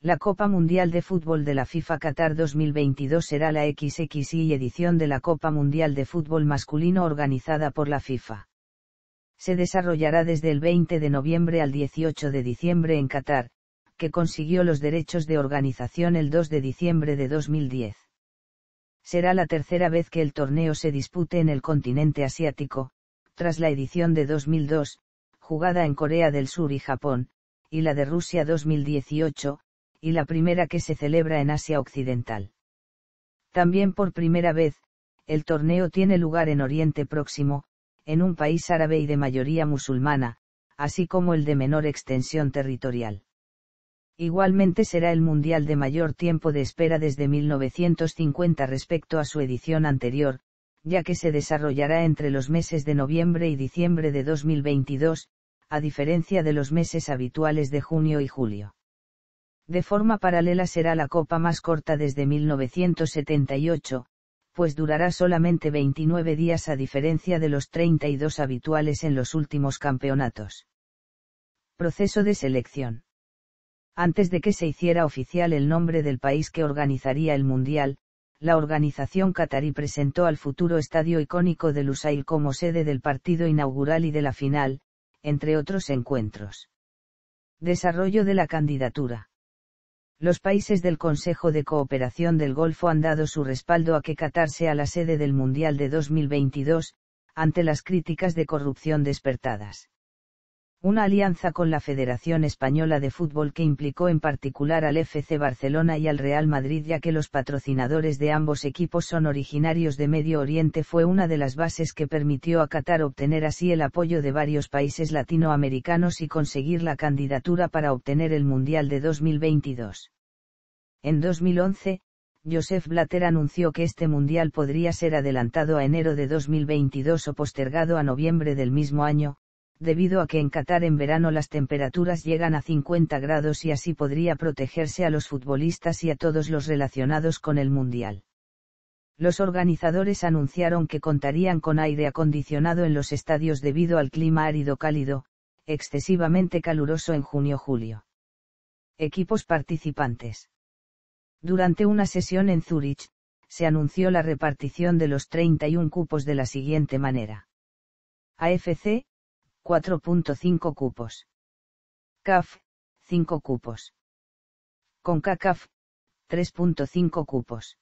La Copa Mundial de Fútbol de la FIFA Qatar 2022 será la XXI edición de la Copa Mundial de Fútbol Masculino organizada por la FIFA. Se desarrollará desde el 20 de noviembre al 18 de diciembre en Qatar, que consiguió los derechos de organización el 2 de diciembre de 2010. Será la tercera vez que el torneo se dispute en el continente asiático, tras la edición de 2002, jugada en Corea del Sur y Japón, y la de Rusia 2018, y la primera que se celebra en Asia Occidental. También por primera vez, el torneo tiene lugar en Oriente Próximo, en un país árabe y de mayoría musulmana, así como el de menor extensión territorial. Igualmente será el mundial de mayor tiempo de espera desde 1950 respecto a su edición anterior, ya que se desarrollará entre los meses de noviembre y diciembre de 2022, a diferencia de los meses habituales de junio y julio. De forma paralela será la copa más corta desde 1978, pues durará solamente 29 días a diferencia de los 32 habituales en los últimos campeonatos. Proceso de selección. Antes de que se hiciera oficial el nombre del país que organizaría el Mundial, la organización qatarí presentó al futuro estadio icónico de Lusail como sede del partido inaugural y de la final, entre otros encuentros. Desarrollo de la candidatura los países del Consejo de Cooperación del Golfo han dado su respaldo a que Qatar sea la sede del Mundial de 2022, ante las críticas de corrupción despertadas una alianza con la Federación Española de Fútbol que implicó en particular al FC Barcelona y al Real Madrid ya que los patrocinadores de ambos equipos son originarios de Medio Oriente fue una de las bases que permitió a Qatar obtener así el apoyo de varios países latinoamericanos y conseguir la candidatura para obtener el Mundial de 2022. En 2011, Joseph Blatter anunció que este Mundial podría ser adelantado a enero de 2022 o postergado a noviembre del mismo año, debido a que en Qatar en verano las temperaturas llegan a 50 grados y así podría protegerse a los futbolistas y a todos los relacionados con el Mundial. Los organizadores anunciaron que contarían con aire acondicionado en los estadios debido al clima árido cálido, excesivamente caluroso en junio-julio. Equipos participantes. Durante una sesión en Zurich, se anunció la repartición de los 31 cupos de la siguiente manera. AFC, 4.5 cupos. CAF, 5 cupos. Con CACAF, 3.5 cupos.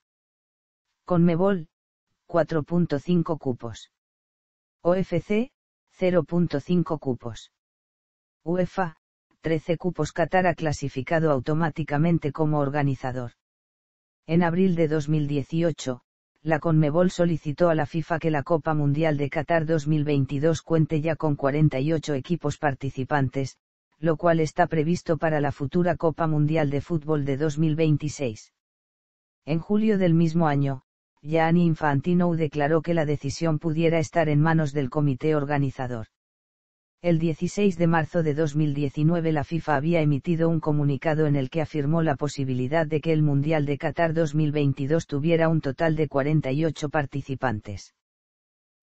Con MEBOL, 4.5 cupos. OFC, 0.5 cupos. UEFA, 13 cupos Qatar ha clasificado automáticamente como organizador. En abril de 2018, la Conmebol solicitó a la FIFA que la Copa Mundial de Qatar 2022 cuente ya con 48 equipos participantes, lo cual está previsto para la futura Copa Mundial de Fútbol de 2026. En julio del mismo año, Gianni Infantino declaró que la decisión pudiera estar en manos del comité organizador. El 16 de marzo de 2019 la FIFA había emitido un comunicado en el que afirmó la posibilidad de que el Mundial de Qatar 2022 tuviera un total de 48 participantes.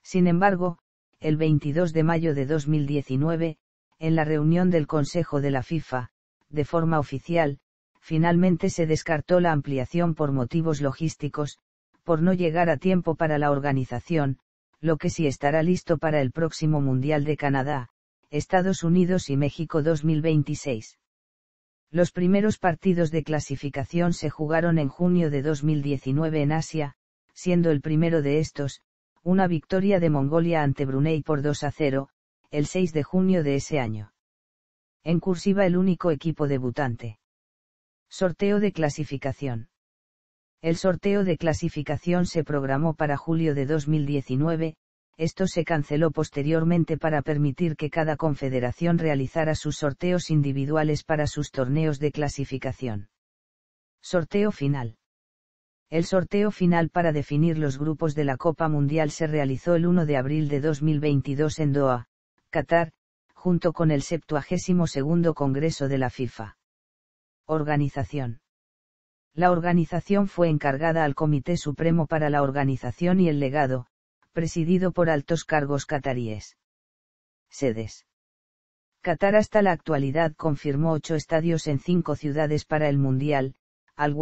Sin embargo, el 22 de mayo de 2019, en la reunión del Consejo de la FIFA, de forma oficial, finalmente se descartó la ampliación por motivos logísticos, por no llegar a tiempo para la organización, lo que sí estará listo para el próximo Mundial de Canadá, Estados Unidos y México 2026. Los primeros partidos de clasificación se jugaron en junio de 2019 en Asia, siendo el primero de estos, una victoria de Mongolia ante Brunei por 2 a 0, el 6 de junio de ese año. En cursiva el único equipo debutante. Sorteo de clasificación. El sorteo de clasificación se programó para julio de 2019, esto se canceló posteriormente para permitir que cada confederación realizara sus sorteos individuales para sus torneos de clasificación. Sorteo final. El sorteo final para definir los grupos de la Copa Mundial se realizó el 1 de abril de 2022 en Doha, Qatar, junto con el 72 Congreso de la FIFA. Organización. La organización fue encargada al Comité Supremo para la Organización y el Legado, presidido por altos cargos cataríes. Sedes. Qatar hasta la actualidad confirmó ocho estadios en cinco ciudades para el Mundial, al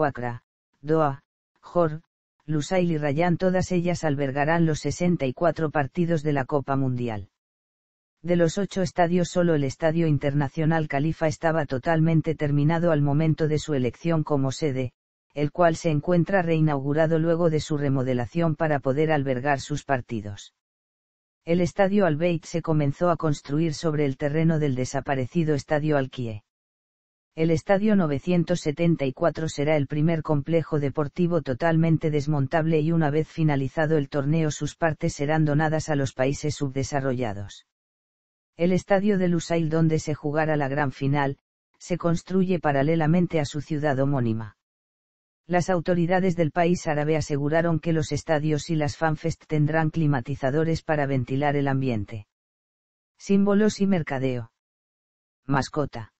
Doha, Jor, Lusail y Rayán todas ellas albergarán los 64 partidos de la Copa Mundial. De los ocho estadios solo el Estadio Internacional Califa estaba totalmente terminado al momento de su elección como sede, el cual se encuentra reinaugurado luego de su remodelación para poder albergar sus partidos. El estadio Albeit se comenzó a construir sobre el terreno del desaparecido estadio Alquie. El estadio 974 será el primer complejo deportivo totalmente desmontable y una vez finalizado el torneo sus partes serán donadas a los países subdesarrollados. El estadio de Lusail donde se jugará la gran final, se construye paralelamente a su ciudad homónima. Las autoridades del país árabe aseguraron que los estadios y las fanfest tendrán climatizadores para ventilar el ambiente. Símbolos y mercadeo. Mascota.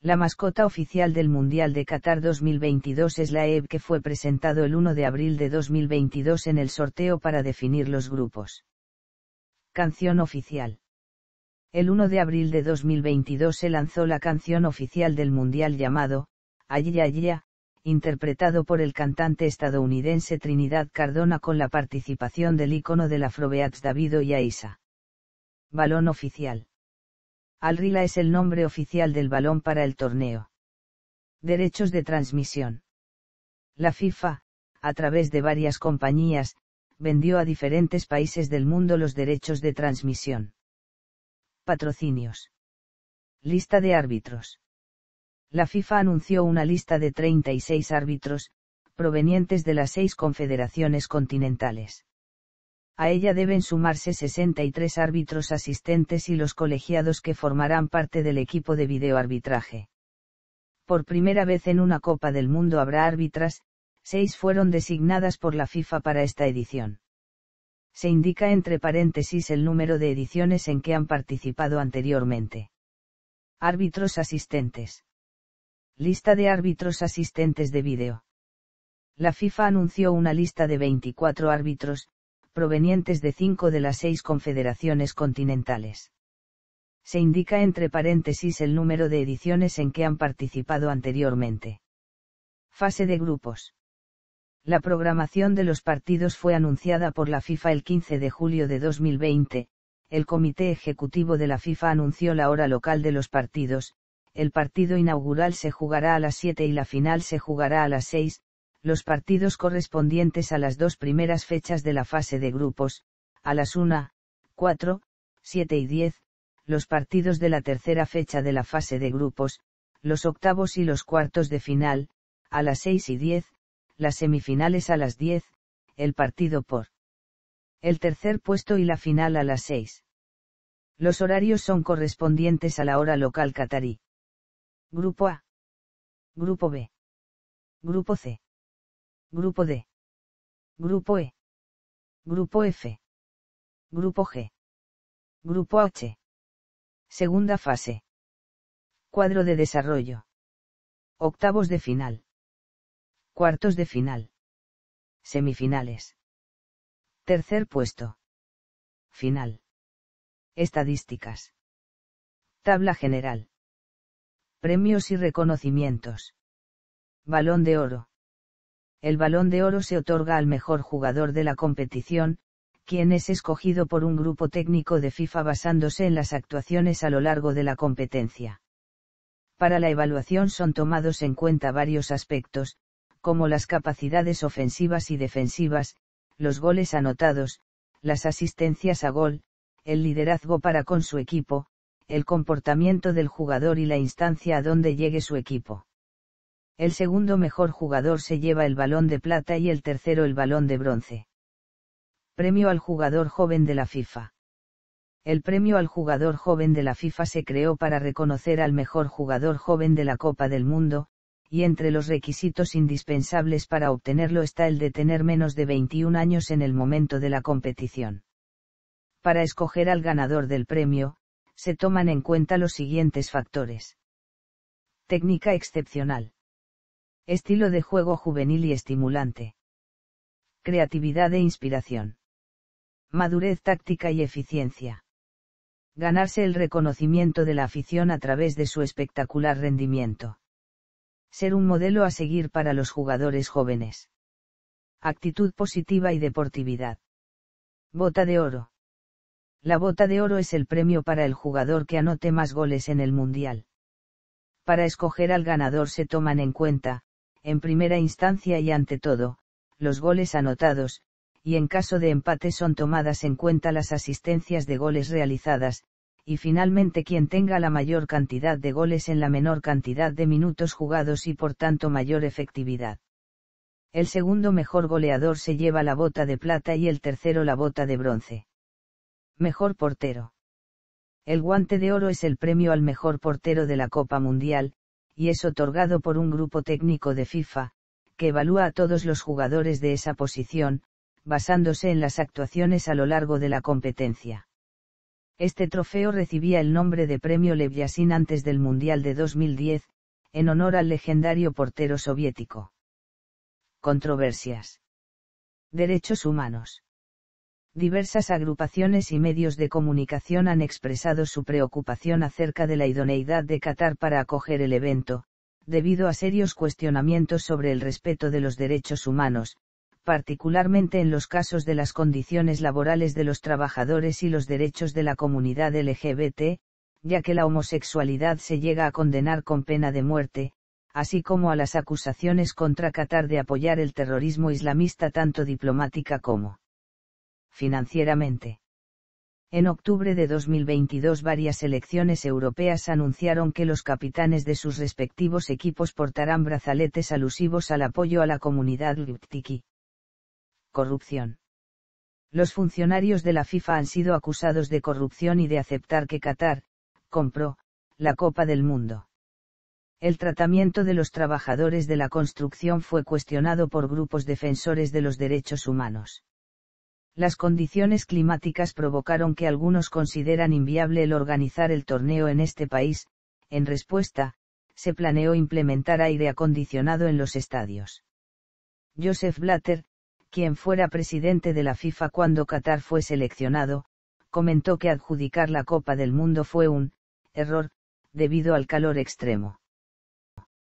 La mascota oficial del Mundial de Qatar 2022 es la EB que fue presentado el 1 de abril de 2022 en el sorteo para definir los grupos. Canción oficial. El 1 de abril de 2022 se lanzó la canción oficial del Mundial llamado, Ayya interpretado por el cantante estadounidense Trinidad Cardona con la participación del ícono del Afrobeats David y Aisa. Balón oficial. Alrila es el nombre oficial del balón para el torneo. Derechos de transmisión. La FIFA, a través de varias compañías, vendió a diferentes países del mundo los derechos de transmisión. Patrocinios. Lista de árbitros la FIFA anunció una lista de 36 árbitros, provenientes de las seis confederaciones continentales. A ella deben sumarse 63 árbitros asistentes y los colegiados que formarán parte del equipo de videoarbitraje. Por primera vez en una Copa del Mundo habrá árbitras, seis fueron designadas por la FIFA para esta edición. Se indica entre paréntesis el número de ediciones en que han participado anteriormente. Árbitros asistentes Lista de árbitros asistentes de vídeo. La FIFA anunció una lista de 24 árbitros, provenientes de cinco de las seis confederaciones continentales. Se indica entre paréntesis el número de ediciones en que han participado anteriormente. Fase de grupos. La programación de los partidos fue anunciada por la FIFA el 15 de julio de 2020. El Comité Ejecutivo de la FIFA anunció la hora local de los partidos, el partido inaugural se jugará a las 7 y la final se jugará a las 6, los partidos correspondientes a las dos primeras fechas de la fase de grupos, a las 1, 4, 7 y 10, los partidos de la tercera fecha de la fase de grupos, los octavos y los cuartos de final, a las 6 y 10, las semifinales a las 10, el partido por el tercer puesto y la final a las 6. Los horarios son correspondientes a la hora local catarí. Grupo A. Grupo B. Grupo C. Grupo D. Grupo E. Grupo F. Grupo G. Grupo H. Segunda fase. Cuadro de desarrollo. Octavos de final. Cuartos de final. Semifinales. Tercer puesto. Final. Estadísticas. Tabla general. Premios y reconocimientos. Balón de Oro. El Balón de Oro se otorga al mejor jugador de la competición, quien es escogido por un grupo técnico de FIFA basándose en las actuaciones a lo largo de la competencia. Para la evaluación son tomados en cuenta varios aspectos, como las capacidades ofensivas y defensivas, los goles anotados, las asistencias a gol, el liderazgo para con su equipo, el comportamiento del jugador y la instancia a donde llegue su equipo. El segundo mejor jugador se lleva el balón de plata y el tercero el balón de bronce. Premio al jugador joven de la FIFA. El premio al jugador joven de la FIFA se creó para reconocer al mejor jugador joven de la Copa del Mundo, y entre los requisitos indispensables para obtenerlo está el de tener menos de 21 años en el momento de la competición. Para escoger al ganador del premio, se toman en cuenta los siguientes factores. Técnica excepcional. Estilo de juego juvenil y estimulante. Creatividad e inspiración. Madurez táctica y eficiencia. Ganarse el reconocimiento de la afición a través de su espectacular rendimiento. Ser un modelo a seguir para los jugadores jóvenes. Actitud positiva y deportividad. Bota de oro. La bota de oro es el premio para el jugador que anote más goles en el Mundial. Para escoger al ganador se toman en cuenta, en primera instancia y ante todo, los goles anotados, y en caso de empate son tomadas en cuenta las asistencias de goles realizadas, y finalmente quien tenga la mayor cantidad de goles en la menor cantidad de minutos jugados y por tanto mayor efectividad. El segundo mejor goleador se lleva la bota de plata y el tercero la bota de bronce. Mejor portero. El guante de oro es el premio al mejor portero de la Copa Mundial, y es otorgado por un grupo técnico de FIFA, que evalúa a todos los jugadores de esa posición, basándose en las actuaciones a lo largo de la competencia. Este trofeo recibía el nombre de Premio Lev antes del Mundial de 2010, en honor al legendario portero soviético. Controversias. Derechos humanos diversas agrupaciones y medios de comunicación han expresado su preocupación acerca de la idoneidad de Qatar para acoger el evento, debido a serios cuestionamientos sobre el respeto de los derechos humanos, particularmente en los casos de las condiciones laborales de los trabajadores y los derechos de la comunidad LGBT, ya que la homosexualidad se llega a condenar con pena de muerte, así como a las acusaciones contra Qatar de apoyar el terrorismo islamista tanto diplomática como financieramente. En octubre de 2022 varias elecciones europeas anunciaron que los capitanes de sus respectivos equipos portarán brazaletes alusivos al apoyo a la comunidad Liptiki. Corrupción. Los funcionarios de la FIFA han sido acusados de corrupción y de aceptar que Qatar, compró, la Copa del Mundo. El tratamiento de los trabajadores de la construcción fue cuestionado por grupos defensores de los derechos humanos las condiciones climáticas provocaron que algunos consideran inviable el organizar el torneo en este país, en respuesta, se planeó implementar aire acondicionado en los estadios. Joseph Blatter, quien fuera presidente de la FIFA cuando Qatar fue seleccionado, comentó que adjudicar la Copa del Mundo fue un error, debido al calor extremo.